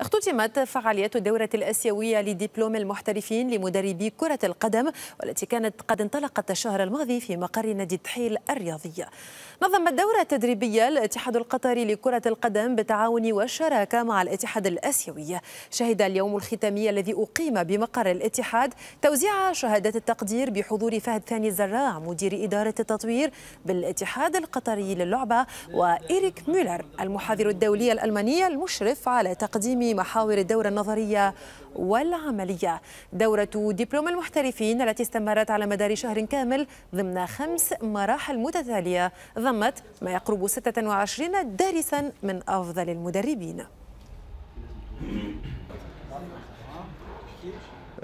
اختتمت فعاليات الدورة الآسيوية لدبلوم المحترفين لمدربي كرة القدم والتي كانت قد انطلقت الشهر الماضي في مقر نادي التحيل الرياضية نظم الدورة التدريبية الاتحاد القطري لكرة القدم بالتعاون والشراكة مع الاتحاد الآسيوي شهد اليوم الختامي الذي أقيم بمقر الاتحاد توزيع شهادات التقدير بحضور فهد ثاني الزراع مدير إدارة التطوير بالاتحاد القطري للعبة وإيريك مولر المحاضر الدولي الألماني المشرف على تقديم محاور الدورة النظرية والعملية دورة دبلوم المحترفين التي استمرت على مدار شهر كامل ضمن خمس مراحل متتالية ضمت ما يقرب 26 دارسا من أفضل المدربين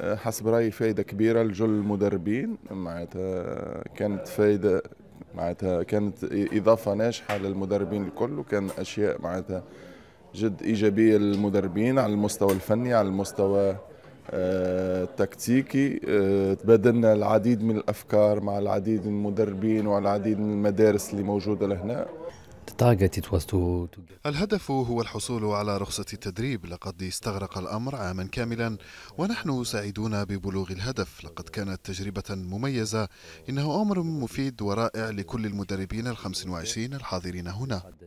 حسب رايي فايده كبيره لجل المدربين معناتها كانت فايده معناتها كانت اضافه ناجحه للمدربين الكل وكان اشياء معناتها جد ايجابيه للمدربين على المستوى الفني على المستوى التكتيكي آه، آه، تبادلنا العديد من الافكار مع العديد من المدربين والعديد من المدارس اللي موجوده لهنا الهدف هو الحصول على رخصة التدريب لقد استغرق الأمر عاما كاملا ونحن سعيدون ببلوغ الهدف لقد كانت تجربة مميزة إنه أمر مفيد ورائع لكل المدربين الخمس وعشرين الحاضرين هنا